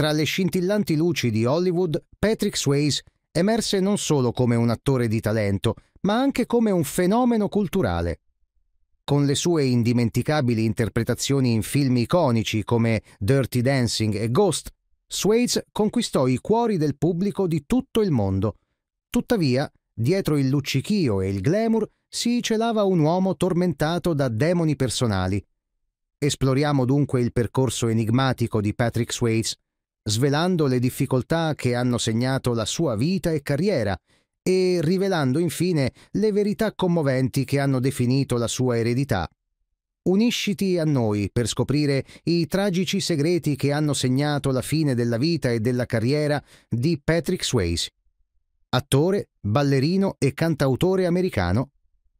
Tra le scintillanti luci di Hollywood, Patrick Swayze emerse non solo come un attore di talento, ma anche come un fenomeno culturale. Con le sue indimenticabili interpretazioni in film iconici come Dirty Dancing e Ghost, Swayze conquistò i cuori del pubblico di tutto il mondo. Tuttavia, dietro il luccichio e il glamour si celava un uomo tormentato da demoni personali. Esploriamo dunque il percorso enigmatico di Patrick Swayze, svelando le difficoltà che hanno segnato la sua vita e carriera e rivelando infine le verità commoventi che hanno definito la sua eredità. Unisciti a noi per scoprire i tragici segreti che hanno segnato la fine della vita e della carriera di Patrick Swayze. Attore, ballerino e cantautore americano,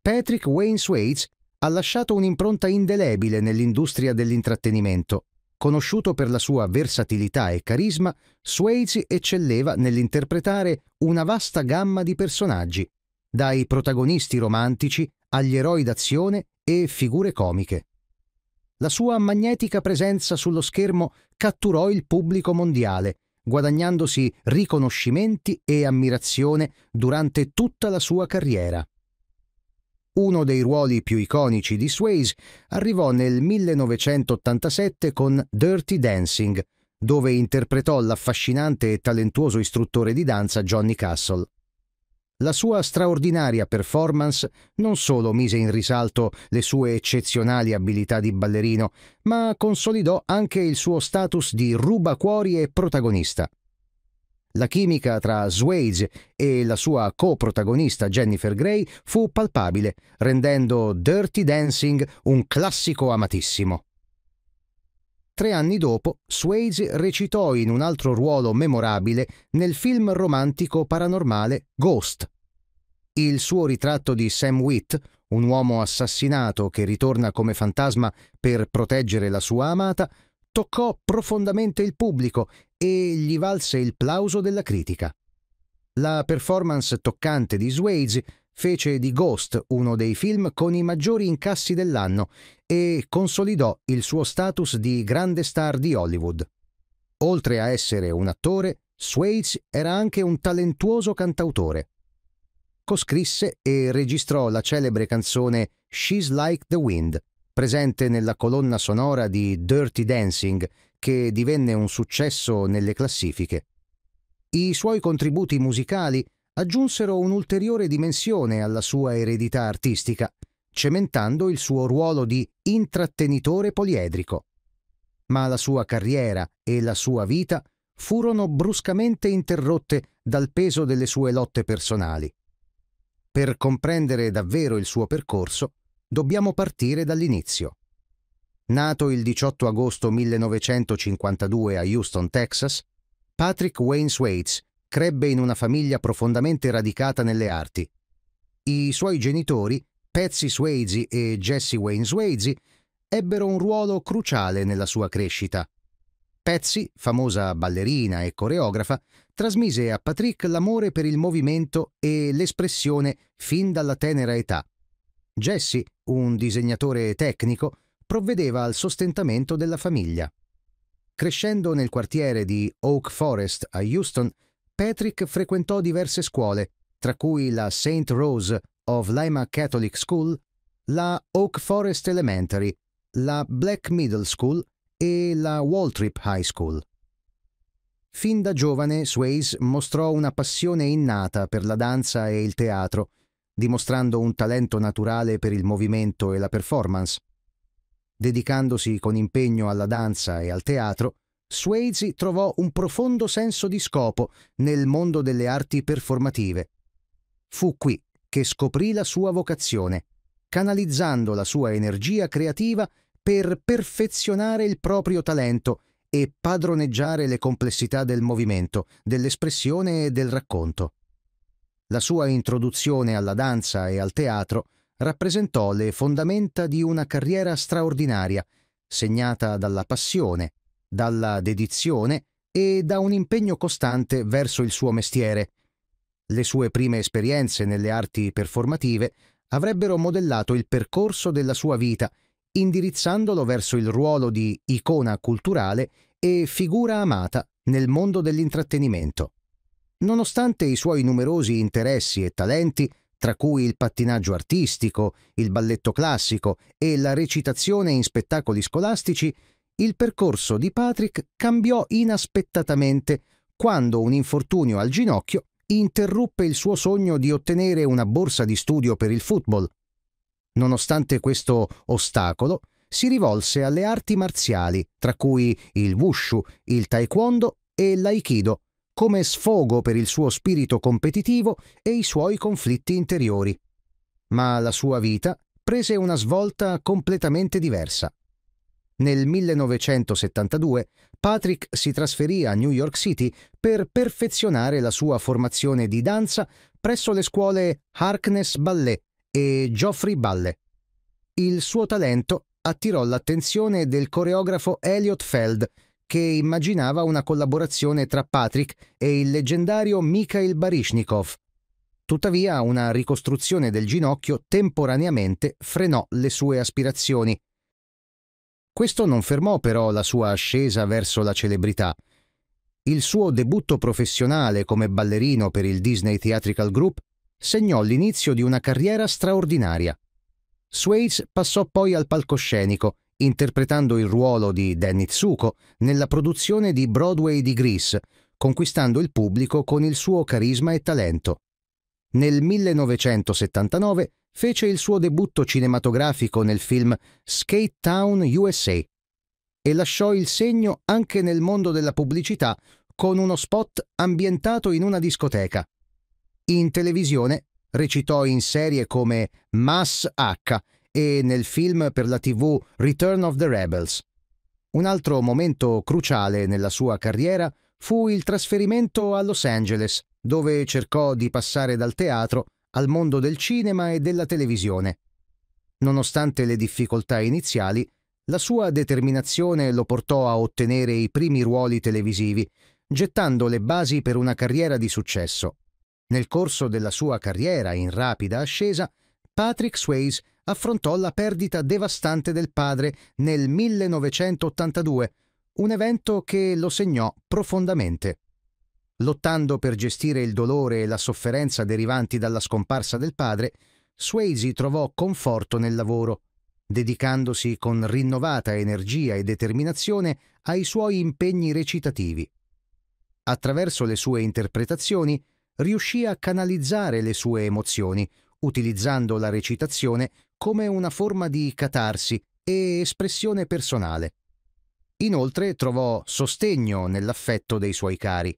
Patrick Wayne Swayze ha lasciato un'impronta indelebile nell'industria dell'intrattenimento. Conosciuto per la sua versatilità e carisma, Swayze eccelleva nell'interpretare una vasta gamma di personaggi, dai protagonisti romantici agli eroi d'azione e figure comiche. La sua magnetica presenza sullo schermo catturò il pubblico mondiale, guadagnandosi riconoscimenti e ammirazione durante tutta la sua carriera. Uno dei ruoli più iconici di Swayze arrivò nel 1987 con Dirty Dancing, dove interpretò l'affascinante e talentuoso istruttore di danza Johnny Castle. La sua straordinaria performance non solo mise in risalto le sue eccezionali abilità di ballerino, ma consolidò anche il suo status di rubacuori e protagonista. La chimica tra Swayze e la sua coprotagonista Jennifer Grey fu palpabile, rendendo Dirty Dancing un classico amatissimo. Tre anni dopo, Swayze recitò in un altro ruolo memorabile nel film romantico paranormale Ghost. Il suo ritratto di Sam Witt, un uomo assassinato che ritorna come fantasma per proteggere la sua amata, toccò profondamente il pubblico e gli valse il plauso della critica. La performance toccante di Swayze fece di Ghost uno dei film con i maggiori incassi dell'anno e consolidò il suo status di grande star di Hollywood. Oltre a essere un attore, Swayze era anche un talentuoso cantautore. Coscrisse e registrò la celebre canzone She's Like the Wind, presente nella colonna sonora di Dirty Dancing, che divenne un successo nelle classifiche. I suoi contributi musicali aggiunsero un'ulteriore dimensione alla sua eredità artistica, cementando il suo ruolo di intrattenitore poliedrico. Ma la sua carriera e la sua vita furono bruscamente interrotte dal peso delle sue lotte personali. Per comprendere davvero il suo percorso, dobbiamo partire dall'inizio. Nato il 18 agosto 1952 a Houston, Texas, Patrick Wayne Waits crebbe in una famiglia profondamente radicata nelle arti. I suoi genitori, Patsy Swayze e Jesse Wayne Swayze, ebbero un ruolo cruciale nella sua crescita. Patsy, famosa ballerina e coreografa, trasmise a Patrick l'amore per il movimento e l'espressione fin dalla tenera età. Jesse, un disegnatore tecnico, provvedeva al sostentamento della famiglia. Crescendo nel quartiere di Oak Forest a Houston, Patrick frequentò diverse scuole, tra cui la St. Rose of Lima Catholic School, la Oak Forest Elementary, la Black Middle School e la Waltrip High School. Fin da giovane Swayze mostrò una passione innata per la danza e il teatro, dimostrando un talento naturale per il movimento e la performance. Dedicandosi con impegno alla danza e al teatro, Swayze trovò un profondo senso di scopo nel mondo delle arti performative. Fu qui che scoprì la sua vocazione, canalizzando la sua energia creativa per perfezionare il proprio talento e padroneggiare le complessità del movimento, dell'espressione e del racconto. La sua introduzione alla danza e al teatro rappresentò le fondamenta di una carriera straordinaria, segnata dalla passione, dalla dedizione e da un impegno costante verso il suo mestiere. Le sue prime esperienze nelle arti performative avrebbero modellato il percorso della sua vita, indirizzandolo verso il ruolo di icona culturale e figura amata nel mondo dell'intrattenimento. Nonostante i suoi numerosi interessi e talenti, tra cui il pattinaggio artistico, il balletto classico e la recitazione in spettacoli scolastici, il percorso di Patrick cambiò inaspettatamente quando un infortunio al ginocchio interruppe il suo sogno di ottenere una borsa di studio per il football. Nonostante questo ostacolo, si rivolse alle arti marziali, tra cui il wushu, il taekwondo e l'aikido, come sfogo per il suo spirito competitivo e i suoi conflitti interiori. Ma la sua vita prese una svolta completamente diversa. Nel 1972 Patrick si trasferì a New York City per perfezionare la sua formazione di danza presso le scuole Harkness Ballet e Geoffrey Ballet. Il suo talento attirò l'attenzione del coreografo Elliot Feld, che immaginava una collaborazione tra Patrick e il leggendario Mikhail Baryshnikov. Tuttavia una ricostruzione del ginocchio temporaneamente frenò le sue aspirazioni. Questo non fermò però la sua ascesa verso la celebrità. Il suo debutto professionale come ballerino per il Disney Theatrical Group segnò l'inizio di una carriera straordinaria. Swades passò poi al palcoscenico interpretando il ruolo di Danny Tsuko nella produzione di Broadway di Grease, conquistando il pubblico con il suo carisma e talento. Nel 1979 fece il suo debutto cinematografico nel film Skate Town USA e lasciò il segno anche nel mondo della pubblicità con uno spot ambientato in una discoteca. In televisione recitò in serie come Mass H e nel film per la tv Return of the Rebels. Un altro momento cruciale nella sua carriera fu il trasferimento a Los Angeles, dove cercò di passare dal teatro al mondo del cinema e della televisione. Nonostante le difficoltà iniziali, la sua determinazione lo portò a ottenere i primi ruoli televisivi, gettando le basi per una carriera di successo. Nel corso della sua carriera in rapida ascesa, Patrick Swayze affrontò la perdita devastante del padre nel 1982, un evento che lo segnò profondamente. Lottando per gestire il dolore e la sofferenza derivanti dalla scomparsa del padre, Swayze trovò conforto nel lavoro, dedicandosi con rinnovata energia e determinazione ai suoi impegni recitativi. Attraverso le sue interpretazioni riuscì a canalizzare le sue emozioni, utilizzando la recitazione come una forma di catarsi e espressione personale. Inoltre trovò sostegno nell'affetto dei suoi cari.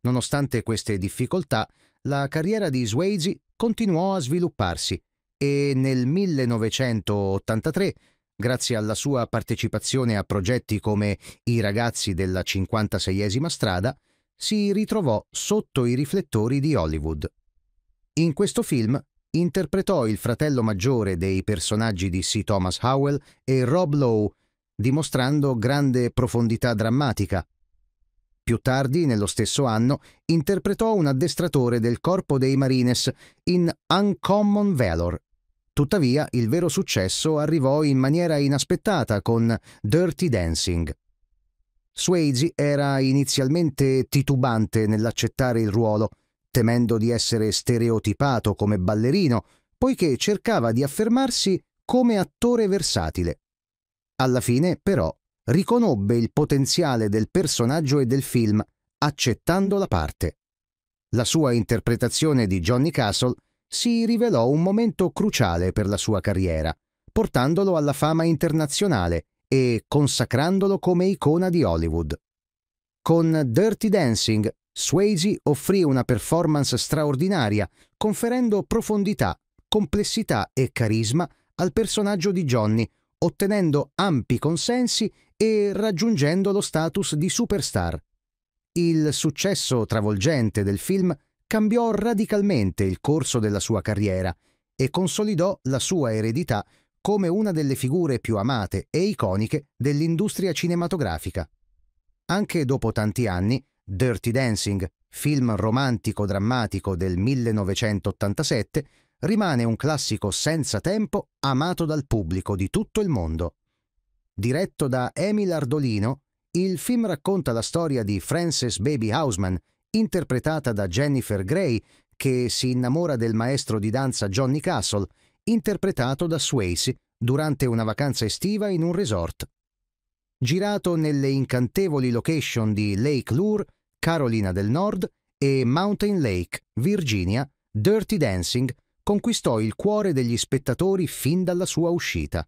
Nonostante queste difficoltà, la carriera di Swayze continuò a svilupparsi e nel 1983, grazie alla sua partecipazione a progetti come I ragazzi della 56esima strada, si ritrovò sotto i riflettori di Hollywood. In questo film interpretò il fratello maggiore dei personaggi di C. Thomas Howell e Rob Lowe, dimostrando grande profondità drammatica. Più tardi, nello stesso anno, interpretò un addestratore del corpo dei Marines in Uncommon Valor. Tuttavia, il vero successo arrivò in maniera inaspettata con Dirty Dancing. Swayze era inizialmente titubante nell'accettare il ruolo, temendo di essere stereotipato come ballerino, poiché cercava di affermarsi come attore versatile. Alla fine, però, riconobbe il potenziale del personaggio e del film, accettando la parte. La sua interpretazione di Johnny Castle si rivelò un momento cruciale per la sua carriera, portandolo alla fama internazionale e consacrandolo come icona di Hollywood. Con Dirty Dancing Swayze offrì una performance straordinaria, conferendo profondità, complessità e carisma al personaggio di Johnny, ottenendo ampi consensi e raggiungendo lo status di superstar. Il successo travolgente del film cambiò radicalmente il corso della sua carriera e consolidò la sua eredità come una delle figure più amate e iconiche dell'industria cinematografica. Anche dopo tanti anni, Dirty Dancing, film romantico-drammatico del 1987, rimane un classico senza tempo amato dal pubblico di tutto il mondo. Diretto da Emil Ardolino, il film racconta la storia di Frances Baby Houseman, interpretata da Jennifer Grey, che si innamora del maestro di danza Johnny Castle, interpretato da Swayze, durante una vacanza estiva in un resort girato nelle incantevoli location di Lake Lure, Carolina del Nord e Mountain Lake, Virginia, Dirty Dancing conquistò il cuore degli spettatori fin dalla sua uscita.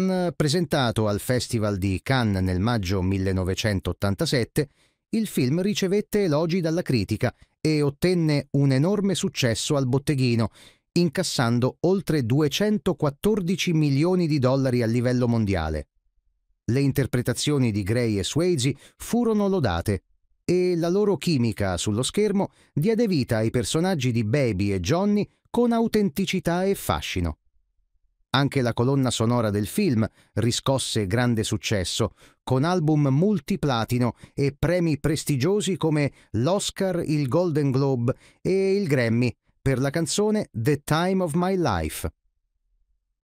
Mm, presentato al Festival di Cannes nel maggio 1987, il film ricevette elogi dalla critica e ottenne un enorme successo al botteghino, incassando oltre 214 milioni di dollari a livello mondiale. Le interpretazioni di Gray e Swayze furono lodate e la loro chimica sullo schermo diede vita ai personaggi di Baby e Johnny con autenticità e fascino. Anche la colonna sonora del film riscosse grande successo, con album multiplatino e premi prestigiosi come l'Oscar, il Golden Globe e il Grammy per la canzone The Time of My Life.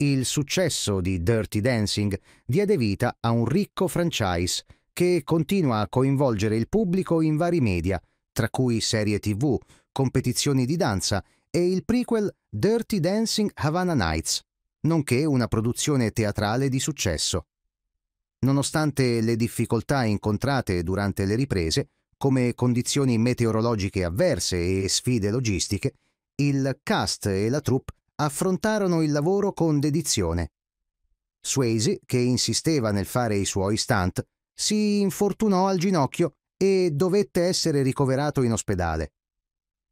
Il successo di Dirty Dancing diede vita a un ricco franchise che continua a coinvolgere il pubblico in vari media, tra cui serie tv, competizioni di danza e il prequel Dirty Dancing Havana Nights, nonché una produzione teatrale di successo. Nonostante le difficoltà incontrate durante le riprese, come condizioni meteorologiche avverse e sfide logistiche, il cast e la troupe affrontarono il lavoro con dedizione. Swayze, che insisteva nel fare i suoi stunt, si infortunò al ginocchio e dovette essere ricoverato in ospedale.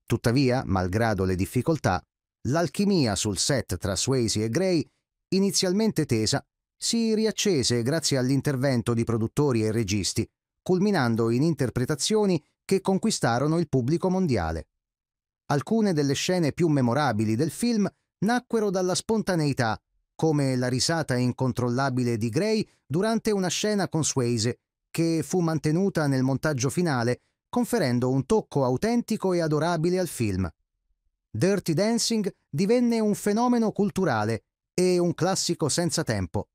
Tuttavia, malgrado le difficoltà, l'alchimia sul set tra Swayze e Gray, inizialmente tesa, si riaccese grazie all'intervento di produttori e registi, culminando in interpretazioni che conquistarono il pubblico mondiale. Alcune delle scene più memorabili del film nacquero dalla spontaneità, come la risata incontrollabile di Gray durante una scena con Swayze, che fu mantenuta nel montaggio finale, conferendo un tocco autentico e adorabile al film. Dirty Dancing divenne un fenomeno culturale e un classico senza tempo.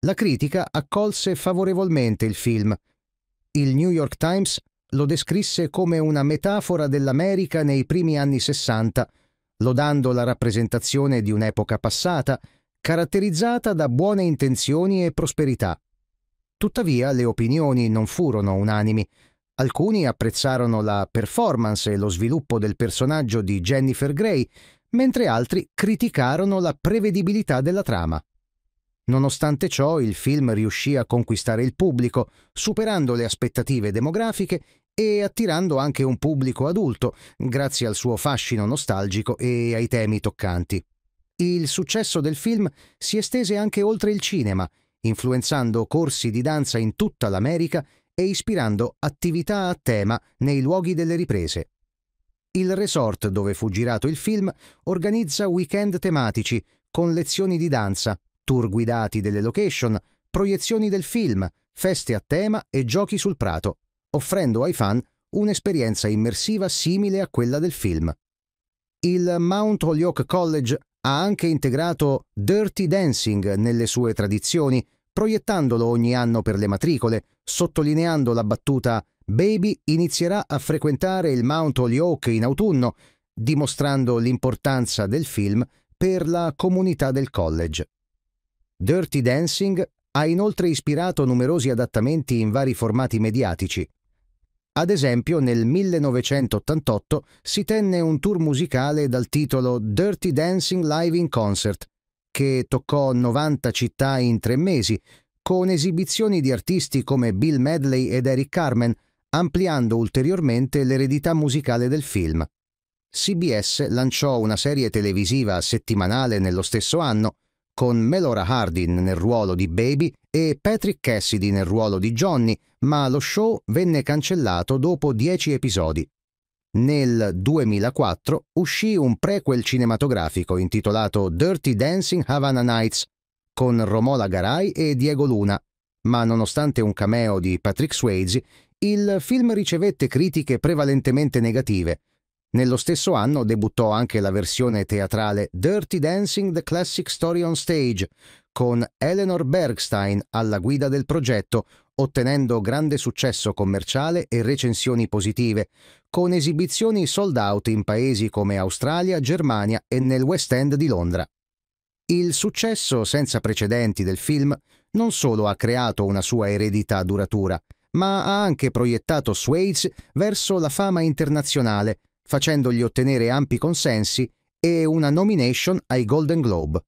La critica accolse favorevolmente il film. Il New York Times lo descrisse come una metafora dell'America nei primi anni Sessanta, lodando la rappresentazione di un'epoca passata caratterizzata da buone intenzioni e prosperità. Tuttavia le opinioni non furono unanimi. Alcuni apprezzarono la performance e lo sviluppo del personaggio di Jennifer Grey, mentre altri criticarono la prevedibilità della trama. Nonostante ciò, il film riuscì a conquistare il pubblico, superando le aspettative demografiche e attirando anche un pubblico adulto, grazie al suo fascino nostalgico e ai temi toccanti. Il successo del film si estese anche oltre il cinema, influenzando corsi di danza in tutta l'America e ispirando attività a tema nei luoghi delle riprese. Il resort dove fu girato il film organizza weekend tematici con lezioni di danza, tour guidati delle location, proiezioni del film, feste a tema e giochi sul prato offrendo ai fan un'esperienza immersiva simile a quella del film. Il Mount Holyoke College ha anche integrato Dirty Dancing nelle sue tradizioni, proiettandolo ogni anno per le matricole, sottolineando la battuta Baby inizierà a frequentare il Mount Holyoke in autunno, dimostrando l'importanza del film per la comunità del college. Dirty Dancing ha inoltre ispirato numerosi adattamenti in vari formati mediatici, ad esempio, nel 1988 si tenne un tour musicale dal titolo Dirty Dancing Live in Concert, che toccò 90 città in tre mesi, con esibizioni di artisti come Bill Medley ed Eric Carmen, ampliando ulteriormente l'eredità musicale del film. CBS lanciò una serie televisiva settimanale nello stesso anno, con Melora Hardin nel ruolo di Baby e Patrick Cassidy nel ruolo di Johnny, ma lo show venne cancellato dopo dieci episodi. Nel 2004 uscì un prequel cinematografico intitolato Dirty Dancing Havana Nights con Romola Garay e Diego Luna, ma nonostante un cameo di Patrick Swayze, il film ricevette critiche prevalentemente negative. Nello stesso anno debuttò anche la versione teatrale Dirty Dancing The Classic Story on Stage, con Eleanor Bergstein alla guida del progetto, ottenendo grande successo commerciale e recensioni positive, con esibizioni sold out in paesi come Australia, Germania e nel West End di Londra. Il successo senza precedenti del film non solo ha creato una sua eredità duratura, ma ha anche proiettato Swades verso la fama internazionale, facendogli ottenere ampi consensi e una nomination ai Golden Globe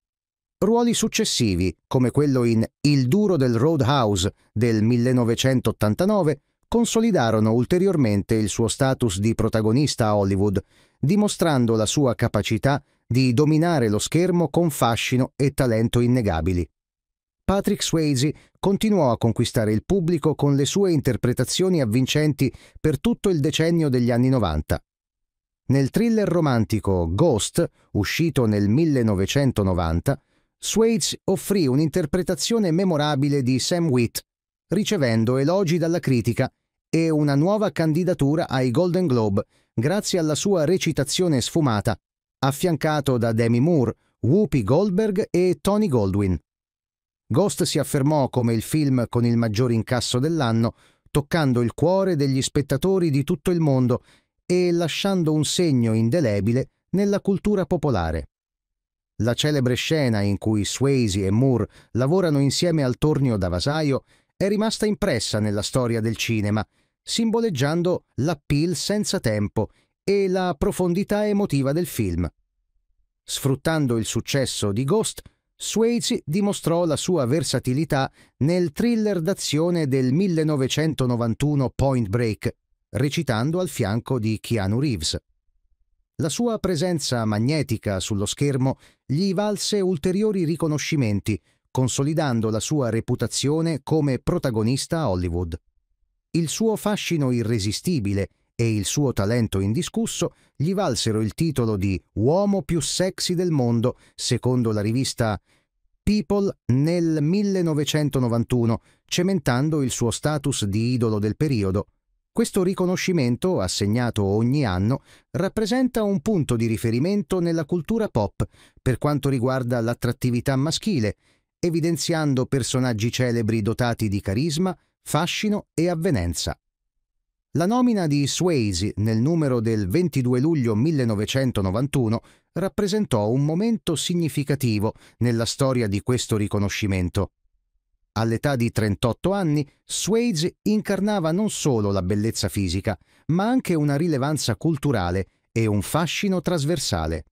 ruoli successivi, come quello in Il duro del Roadhouse del 1989, consolidarono ulteriormente il suo status di protagonista a Hollywood, dimostrando la sua capacità di dominare lo schermo con fascino e talento innegabili. Patrick Swayze continuò a conquistare il pubblico con le sue interpretazioni avvincenti per tutto il decennio degli anni 90. Nel thriller romantico Ghost, uscito nel 1990, Swades offrì un'interpretazione memorabile di Sam Witt, ricevendo elogi dalla critica e una nuova candidatura ai Golden Globe grazie alla sua recitazione sfumata, affiancato da Demi Moore, Whoopi Goldberg e Tony Goldwyn. Ghost si affermò come il film con il maggior incasso dell'anno, toccando il cuore degli spettatori di tutto il mondo e lasciando un segno indelebile nella cultura popolare. La celebre scena in cui Swayze e Moore lavorano insieme al tornio da vasaio è rimasta impressa nella storia del cinema, simboleggiando l'appeal senza tempo e la profondità emotiva del film. Sfruttando il successo di Ghost, Swayze dimostrò la sua versatilità nel thriller d'azione del 1991 Point Break, recitando al fianco di Keanu Reeves. La sua presenza magnetica sullo schermo gli valse ulteriori riconoscimenti, consolidando la sua reputazione come protagonista a Hollywood. Il suo fascino irresistibile e il suo talento indiscusso gli valsero il titolo di Uomo più sexy del mondo, secondo la rivista People nel 1991, cementando il suo status di idolo del periodo questo riconoscimento, assegnato ogni anno, rappresenta un punto di riferimento nella cultura pop per quanto riguarda l'attrattività maschile, evidenziando personaggi celebri dotati di carisma, fascino e avvenenza. La nomina di Swayze nel numero del 22 luglio 1991 rappresentò un momento significativo nella storia di questo riconoscimento. All'età di 38 anni, Swayze incarnava non solo la bellezza fisica, ma anche una rilevanza culturale e un fascino trasversale.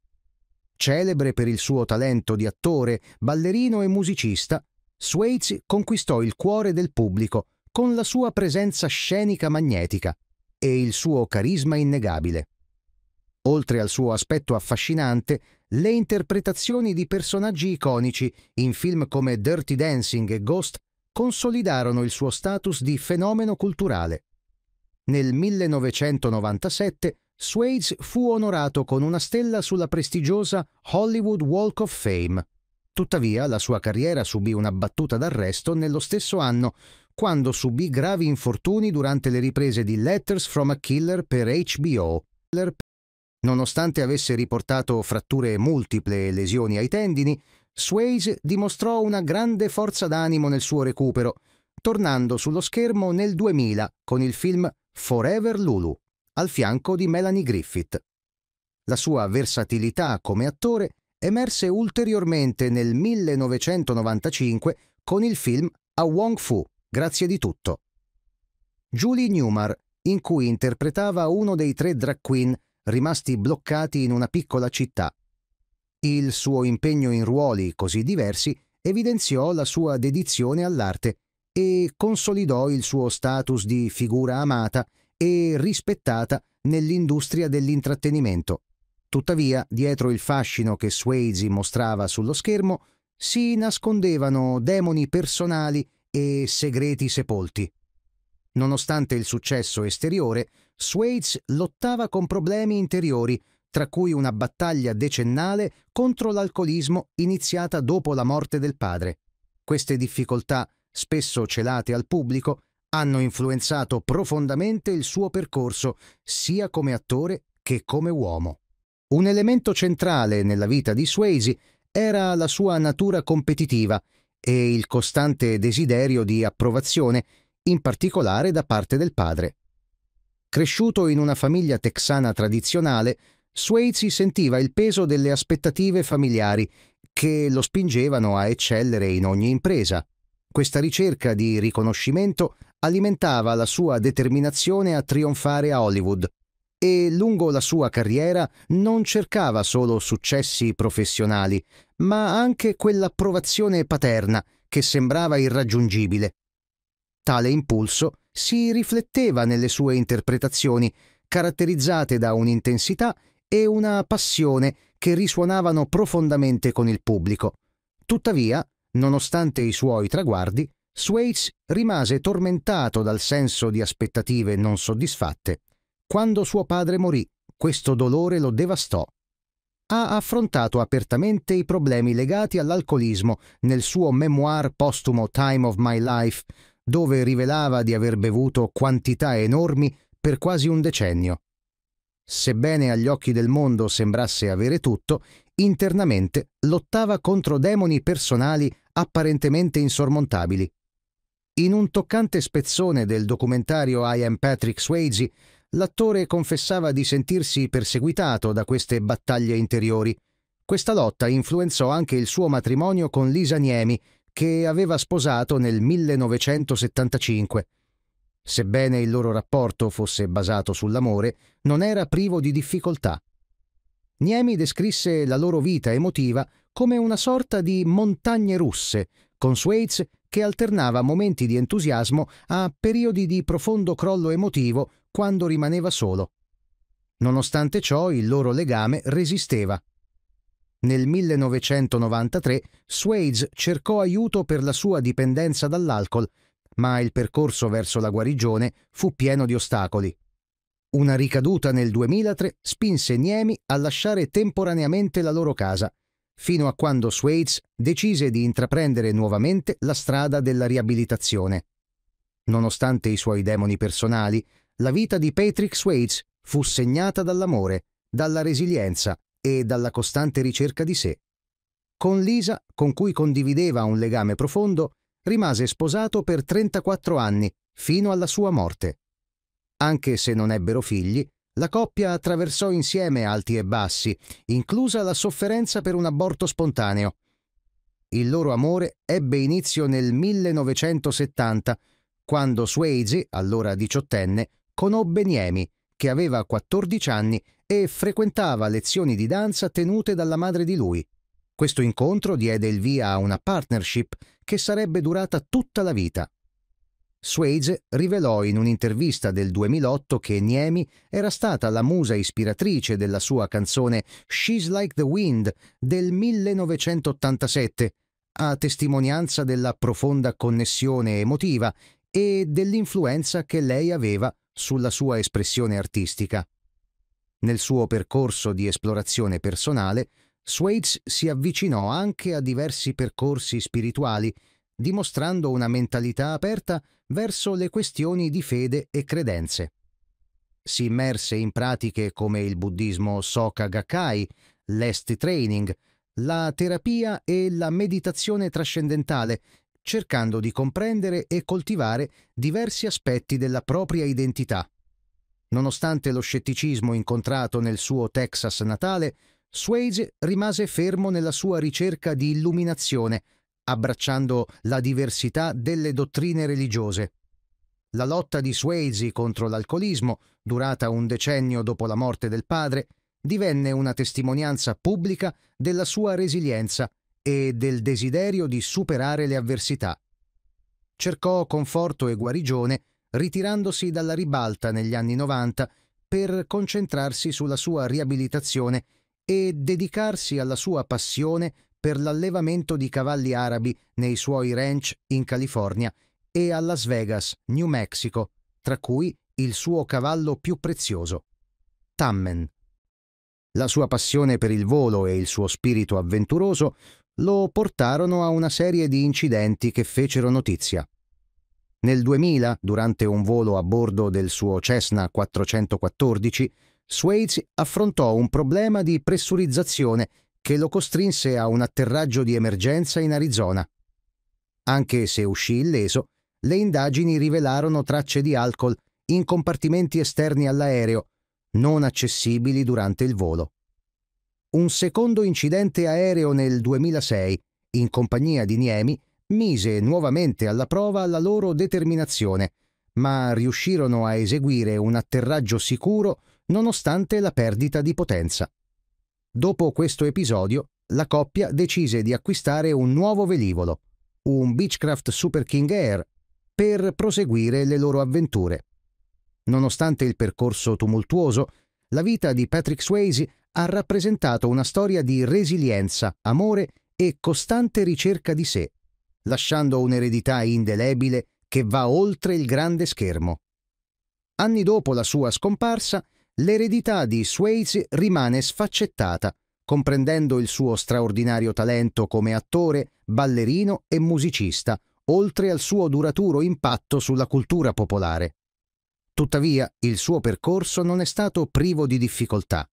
Celebre per il suo talento di attore, ballerino e musicista, Swayze conquistò il cuore del pubblico con la sua presenza scenica magnetica e il suo carisma innegabile. Oltre al suo aspetto affascinante, le interpretazioni di personaggi iconici in film come Dirty Dancing e Ghost consolidarono il suo status di fenomeno culturale. Nel 1997 Swades fu onorato con una stella sulla prestigiosa Hollywood Walk of Fame. Tuttavia la sua carriera subì una battuta d'arresto nello stesso anno, quando subì gravi infortuni durante le riprese di Letters from a Killer per HBO. Nonostante avesse riportato fratture multiple e lesioni ai tendini, Swayze dimostrò una grande forza d'animo nel suo recupero, tornando sullo schermo nel 2000 con il film Forever Lulu, al fianco di Melanie Griffith. La sua versatilità come attore emerse ulteriormente nel 1995 con il film A Wong Fu, Grazie di tutto. Julie Newmar, in cui interpretava uno dei tre drag queen rimasti bloccati in una piccola città. Il suo impegno in ruoli così diversi evidenziò la sua dedizione all'arte e consolidò il suo status di figura amata e rispettata nell'industria dell'intrattenimento. Tuttavia, dietro il fascino che Swayze mostrava sullo schermo, si nascondevano demoni personali e segreti sepolti. Nonostante il successo esteriore, Swades lottava con problemi interiori, tra cui una battaglia decennale contro l'alcolismo iniziata dopo la morte del padre. Queste difficoltà, spesso celate al pubblico, hanno influenzato profondamente il suo percorso, sia come attore che come uomo. Un elemento centrale nella vita di Swayze era la sua natura competitiva e il costante desiderio di approvazione in particolare da parte del padre. Cresciuto in una famiglia texana tradizionale, Swayze sentiva il peso delle aspettative familiari che lo spingevano a eccellere in ogni impresa. Questa ricerca di riconoscimento alimentava la sua determinazione a trionfare a Hollywood e lungo la sua carriera non cercava solo successi professionali, ma anche quell'approvazione paterna che sembrava irraggiungibile Tale impulso si rifletteva nelle sue interpretazioni, caratterizzate da un'intensità e una passione che risuonavano profondamente con il pubblico. Tuttavia, nonostante i suoi traguardi, Swayze rimase tormentato dal senso di aspettative non soddisfatte. Quando suo padre morì, questo dolore lo devastò. Ha affrontato apertamente i problemi legati all'alcolismo nel suo memoir postumo Time of My Life, dove rivelava di aver bevuto quantità enormi per quasi un decennio. Sebbene agli occhi del mondo sembrasse avere tutto, internamente lottava contro demoni personali apparentemente insormontabili. In un toccante spezzone del documentario I Am Patrick Swayze, l'attore confessava di sentirsi perseguitato da queste battaglie interiori. Questa lotta influenzò anche il suo matrimonio con Lisa Niemi, che aveva sposato nel 1975. Sebbene il loro rapporto fosse basato sull'amore, non era privo di difficoltà. Niemi descrisse la loro vita emotiva come una sorta di montagne russe, con Swaits che alternava momenti di entusiasmo a periodi di profondo crollo emotivo quando rimaneva solo. Nonostante ciò il loro legame resisteva. Nel 1993 Swades cercò aiuto per la sua dipendenza dall'alcol, ma il percorso verso la guarigione fu pieno di ostacoli. Una ricaduta nel 2003 spinse Niemi a lasciare temporaneamente la loro casa, fino a quando Swades decise di intraprendere nuovamente la strada della riabilitazione. Nonostante i suoi demoni personali, la vita di Patrick Swades fu segnata dall'amore, dalla resilienza, e dalla costante ricerca di sé. Con Lisa, con cui condivideva un legame profondo, rimase sposato per 34 anni, fino alla sua morte. Anche se non ebbero figli, la coppia attraversò insieme alti e bassi, inclusa la sofferenza per un aborto spontaneo. Il loro amore ebbe inizio nel 1970, quando Swayze, allora diciottenne, conobbe Niemi, che aveva 14 anni e frequentava lezioni di danza tenute dalla madre di lui. Questo incontro diede il via a una partnership che sarebbe durata tutta la vita. Swayze rivelò in un'intervista del 2008 che Niemi era stata la musa ispiratrice della sua canzone She's Like the Wind del 1987, a testimonianza della profonda connessione emotiva e dell'influenza che lei aveva sulla sua espressione artistica. Nel suo percorso di esplorazione personale, Swaits si avvicinò anche a diversi percorsi spirituali, dimostrando una mentalità aperta verso le questioni di fede e credenze. Si immerse in pratiche come il buddismo Soka Gakkai, l'est training, la terapia e la meditazione trascendentale, cercando di comprendere e coltivare diversi aspetti della propria identità. Nonostante lo scetticismo incontrato nel suo Texas natale, Swayze rimase fermo nella sua ricerca di illuminazione, abbracciando la diversità delle dottrine religiose. La lotta di Swayze contro l'alcolismo, durata un decennio dopo la morte del padre, divenne una testimonianza pubblica della sua resilienza e del desiderio di superare le avversità. Cercò conforto e guarigione ritirandosi dalla ribalta negli anni 90 per concentrarsi sulla sua riabilitazione e dedicarsi alla sua passione per l'allevamento di cavalli arabi nei suoi ranch in California e a Las Vegas, New Mexico, tra cui il suo cavallo più prezioso, Tammen. La sua passione per il volo e il suo spirito avventuroso lo portarono a una serie di incidenti che fecero notizia. Nel 2000, durante un volo a bordo del suo Cessna 414, Swayze affrontò un problema di pressurizzazione che lo costrinse a un atterraggio di emergenza in Arizona. Anche se uscì illeso, le indagini rivelarono tracce di alcol in compartimenti esterni all'aereo, non accessibili durante il volo. Un secondo incidente aereo nel 2006, in compagnia di Niemi, mise nuovamente alla prova la loro determinazione, ma riuscirono a eseguire un atterraggio sicuro nonostante la perdita di potenza. Dopo questo episodio, la coppia decise di acquistare un nuovo velivolo, un Beechcraft Super King Air, per proseguire le loro avventure. Nonostante il percorso tumultuoso, la vita di Patrick Swayze ha rappresentato una storia di resilienza, amore e costante ricerca di sé lasciando un'eredità indelebile che va oltre il grande schermo. Anni dopo la sua scomparsa, l'eredità di Swayze rimane sfaccettata, comprendendo il suo straordinario talento come attore, ballerino e musicista, oltre al suo duraturo impatto sulla cultura popolare. Tuttavia, il suo percorso non è stato privo di difficoltà.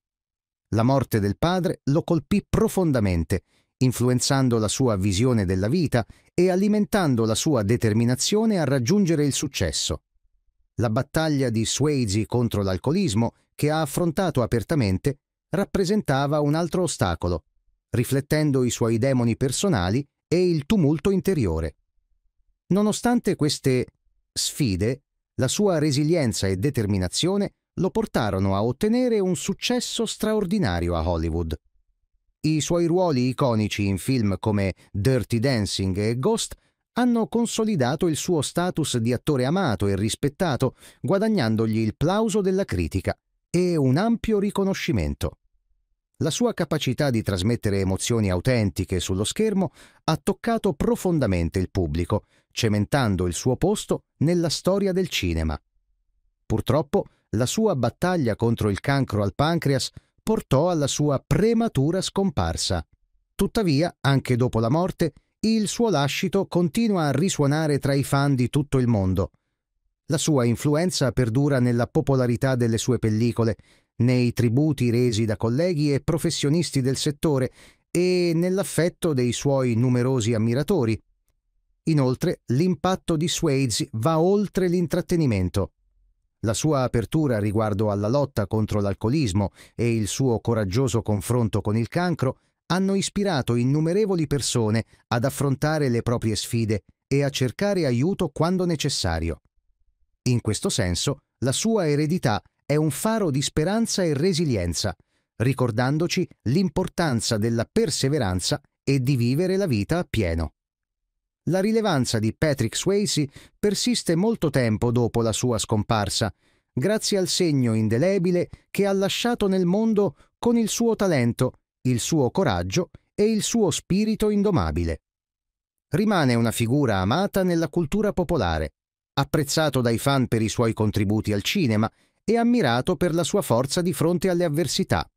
La morte del padre lo colpì profondamente, influenzando la sua visione della vita e alimentando la sua determinazione a raggiungere il successo. La battaglia di Swayze contro l'alcolismo, che ha affrontato apertamente, rappresentava un altro ostacolo, riflettendo i suoi demoni personali e il tumulto interiore. Nonostante queste sfide, la sua resilienza e determinazione lo portarono a ottenere un successo straordinario a Hollywood. I suoi ruoli iconici in film come Dirty Dancing e Ghost hanno consolidato il suo status di attore amato e rispettato, guadagnandogli il plauso della critica e un ampio riconoscimento. La sua capacità di trasmettere emozioni autentiche sullo schermo ha toccato profondamente il pubblico, cementando il suo posto nella storia del cinema. Purtroppo, la sua battaglia contro il cancro al pancreas portò alla sua prematura scomparsa. Tuttavia, anche dopo la morte, il suo lascito continua a risuonare tra i fan di tutto il mondo. La sua influenza perdura nella popolarità delle sue pellicole, nei tributi resi da colleghi e professionisti del settore e nell'affetto dei suoi numerosi ammiratori. Inoltre, l'impatto di Swades va oltre l'intrattenimento. La sua apertura riguardo alla lotta contro l'alcolismo e il suo coraggioso confronto con il cancro hanno ispirato innumerevoli persone ad affrontare le proprie sfide e a cercare aiuto quando necessario. In questo senso, la sua eredità è un faro di speranza e resilienza, ricordandoci l'importanza della perseveranza e di vivere la vita a pieno la rilevanza di Patrick Swayze persiste molto tempo dopo la sua scomparsa, grazie al segno indelebile che ha lasciato nel mondo con il suo talento, il suo coraggio e il suo spirito indomabile. Rimane una figura amata nella cultura popolare, apprezzato dai fan per i suoi contributi al cinema e ammirato per la sua forza di fronte alle avversità.